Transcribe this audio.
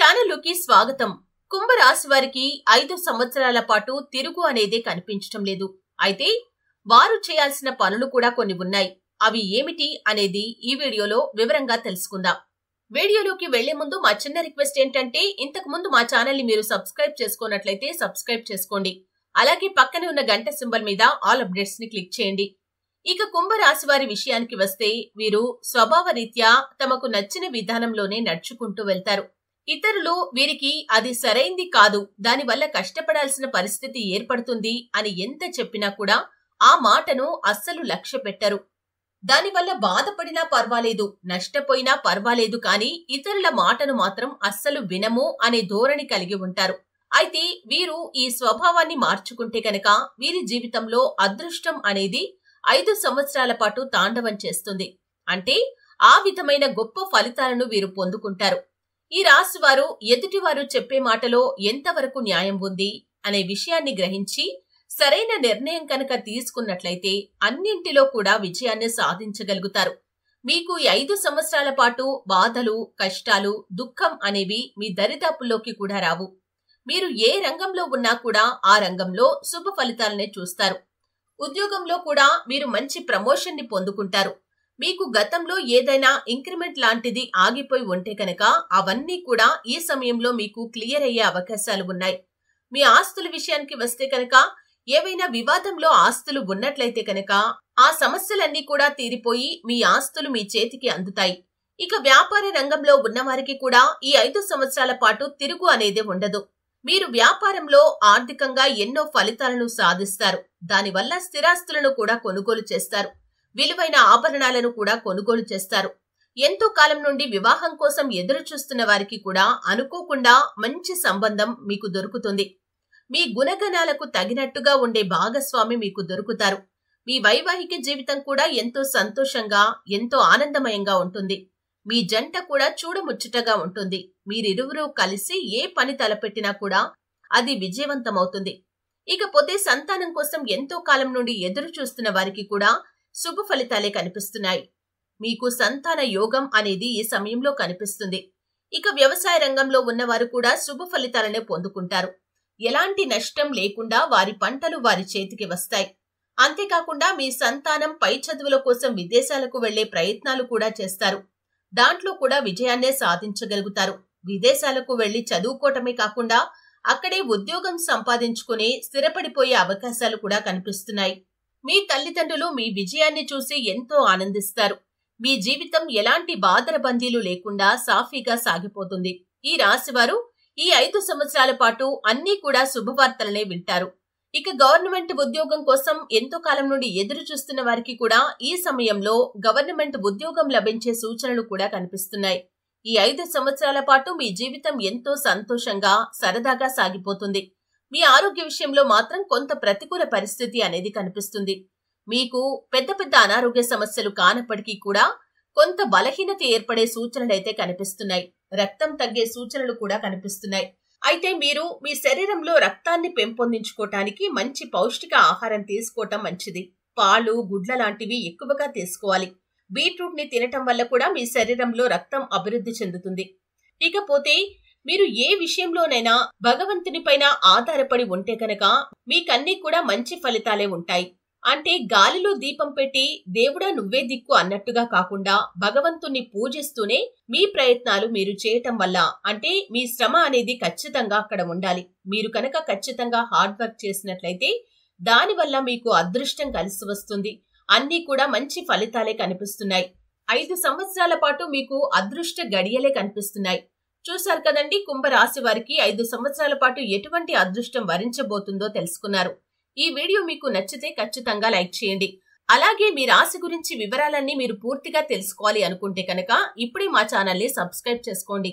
ఛానల్లోకి స్వాగతం కుంభరాశి వారికి ఐదు సంవత్సరాల పాటు తిరుగు అనేది కనిపించటం లేదు అయితే వారు చేయాల్సిన పనులు కూడా కొన్ని ఉన్నాయి అవి ఏమిటి అనేది ఈ వీడియోలో వివరంగా తెలుసుకుందాం వీడియోలోకి వెళ్లే ముందు మా చిన్న రిక్వెస్ట్ ఏంటంటే ఇంతకు ముందు మా ఛానల్ ని మీరు సబ్స్క్రైబ్ చేసుకున్నట్లయితే సబ్స్క్రైబ్ చేసుకోండి అలాగే పక్కనే ఉన్న గంట సింబల్ మీద ఆల్ అప్డేట్స్ ని క్లిక్ చేయండి ఇక కుంభరాశి వారి విషయానికి వస్తే వీరు స్వభావ రీత్యా తమకు నచ్చిన విధానంలోనే నడుచుకుంటూ వెళ్తారు ఇతరులు వీరికి అది సరైంది కాదు దానివల్ల కష్టపడాల్సిన పరిస్థితి ఏర్పడుతుంది అని ఎంత చెప్పినా కూడా ఆ మాటను అస్సలు లక్ష్య పెట్టరు దానివల్ల బాధపడినా పర్వాలేదు నష్టపోయినా పర్వాలేదు కాని ఇతరుల మాటను మాత్రం అస్సలు వినము అనే ధోరణి కలిగి ఉంటారు అయితే వీరు ఈ స్వభావాన్ని మార్చుకుంటే కనుక వీరి జీవితంలో అదృష్టం అనేది ఐదు సంవత్సరాల పాటు తాండవం చేస్తుంది అంటే ఆ విధమైన గొప్ప ఫలితాలను వీరు పొందుకుంటారు ఈ రాశి వారు ఎదుటివారు చెప్పే మాటలో ఎంతవరకు న్యాయం ఉంది అనే విషయాన్ని గ్రహించి సరైన నిర్ణయం కనుక తీసుకున్నట్లయితే అన్నింటిలో కూడా విజయాన్ని సాధించగలుగుతారు మీకు ఐదు సంవత్సరాల పాటు బాధలు కష్టాలు దుఃఖం అనేవి మీ దరిదాపుల్లోకి కూడా రావు మీరు ఏ రంగంలో ఉన్నా కూడా ఆ రంగంలో శుభ ఫలితాలనే చూస్తారు ఉద్యోగంలో కూడా మీరు మంచి ప్రమోషన్ ని పొందుకుంటారు మీకు గతంలో ఏదైనా ఇంక్రిమెంట్ లాంటిది ఆగిపోయి ఉంటే కనుక అవన్నీ కూడా ఈ సమయంలో మీకు క్లియర్ అయ్యే అవకాశాలు ఉన్నాయి మీ ఆస్తుల విషయానికి వస్తే కనుక ఏవైనా వివాదంలో ఆస్తులు ఉన్నట్లయితే కనుక ఆ సమస్యలన్నీ కూడా తీరిపోయి మీ ఆస్తులు మీ చేతికి అందుతాయి ఇక వ్యాపార రంగంలో ఉన్నవారికి కూడా ఈ ఐదు సంవత్సరాల పాటు తిరుగు అనేది ఉండదు మీరు వ్యాపారంలో ఆర్థికంగా ఎన్నో ఫలితాలను సాధిస్తారు దానివల్ల స్థిరాస్తులను కూడా కొనుగోలు చేస్తారు విలువైన ఆభరణాలను కూడా కొనుగోలు చేస్తారు ఎంతో కాలం నుండి వివాహం కోసం ఎదురు చూస్తున్న వారికి కూడా అనుకోకుండా మంచి సంబంధం మీకు దొరుకుతుంది మీ గుణగణాలకు తగినట్టుగా ఉండే భాగస్వామి మీకు దొరుకుతారు మీ వైవాహిక జీవితం కూడా ఎంతో సంతోషంగా ఎంతో ఆనందమయంగా ఉంటుంది మీ జంట కూడా చూడముచ్చటగా ఉంటుంది మీరిరువురూ కలిసి ఏ పని తలపెట్టినా కూడా అది విజయవంతమవుతుంది ఇకపోతే సంతానం కోసం ఎంతో కాలం నుండి ఎదురు చూస్తున్న వారికి కూడా శుభ ఫలితాలే కనిపిస్తున్నాయి మీకు సంతాన యోగం అనేది ఈ సమయంలో కనిపిస్తుంది ఇక వ్యవసాయ రంగంలో ఉన్నవారు కూడా శుభ ఫలితాలనే పొందుకుంటారు ఎలాంటి నష్టం లేకుండా వారి పంటలు వారి చేతికి వస్తాయి అంతేకాకుండా మీ సంతానం పై చదువుల కోసం విదేశాలకు వెళ్లే ప్రయత్నాలు కూడా చేస్తారు దాంట్లో కూడా విజయాన్నే సాధించగలుగుతారు విదేశాలకు వెళ్లి చదువుకోవటమే కాకుండా అక్కడే ఉద్యోగం సంపాదించుకుని స్థిరపడిపోయే అవకాశాలు కూడా కనిపిస్తున్నాయి మీ తల్లిదండ్రులు మీ విజయాన్ని చూసి ఎంతో ఆనందిస్తారు మీ జీవితం ఎలాంటి బందీలు లేకుండా సాఫీగా సాగిపోతుంది ఈ రాశివారు ఈ ఐదు సంవత్సరాల పాటు అన్నీ కూడా శుభవార్తలనే వింటారు ఇక గవర్నమెంట్ ఉద్యోగం కోసం ఎంతో కాలం నుండి ఎదురు చూస్తున్న వారికి కూడా ఈ సమయంలో గవర్నమెంట్ ఉద్యోగం లభించే సూచనలు కూడా కనిపిస్తున్నాయి ఈ ఐదు సంవత్సరాల పాటు మీ జీవితం ఎంతో సంతోషంగా సరదాగా సాగిపోతుంది మీ ఆరోగ్య విషయంలో మాత్రం కొంత ప్రతికూల పరిస్థితి అనేది కనిపిస్తుంది మీకు పెద్ద పెద్ద అనారోగ్య సమస్యలు కానప్పటికీ కూడా కొంత బలహీనత ఏర్పడే సూచనలైతే కనిపిస్తున్నాయి రక్తం తగ్గే సూచనలు కూడా కనిపిస్తున్నాయి అయితే మీరు మీ శరీరంలో రక్తాన్ని పెంపొందించుకోవటానికి మంచి పౌష్టిక ఆహారం తీసుకోవటం మంచిది పాలు గుడ్ల లాంటివి ఎక్కువగా తీసుకోవాలి బీట్రూట్ ని తినటం వల్ల కూడా మీ శరీరంలో రక్తం అభివృద్ధి చెందుతుంది ఇకపోతే మీరు ఏ విషయంలోనైనా పైన ఆధారపడి ఉంటే కనుక మీకన్నీ కూడా మంచి ఫలితాలే ఉంటాయి అంటే గాలిలో దీపం పెట్టి దేవుడా నువ్వే దిక్కు అన్నట్టుగా కాకుండా భగవంతుణ్ణి పూజిస్తూనే మీ ప్రయత్నాలు మీరు చేయటం వల్ల అంటే మీ శ్రమ అనేది ఖచ్చితంగా అక్కడ ఉండాలి మీరు కనుక ఖచ్చితంగా హార్డ్ వర్క్ చేసినట్లయితే దానివల్ల మీకు అదృష్టం కలిసి వస్తుంది అన్నీ కూడా మంచి ఫలితాలే కనిపిస్తున్నాయి ఐదు సంవత్సరాల పాటు మీకు అదృష్ట గడియలే కనిపిస్తున్నాయి చూశారు కదండి కుంభరాశి వారికి ఐదు సంవత్సరాల పాటు ఎటువంటి అదృష్టం వరించబోతుందో తెలుసుకున్నారు ఈ వీడియో మీకు నచ్చితే ఖచ్చితంగా లైక్ చేయండి అలాగే మీ రాశి గురించి వివరాలన్నీ మీరు పూర్తిగా తెలుసుకోవాలి అనుకుంటే కనుక ఇప్పుడే మా ఛానల్ని సబ్స్క్రైబ్ చేసుకోండి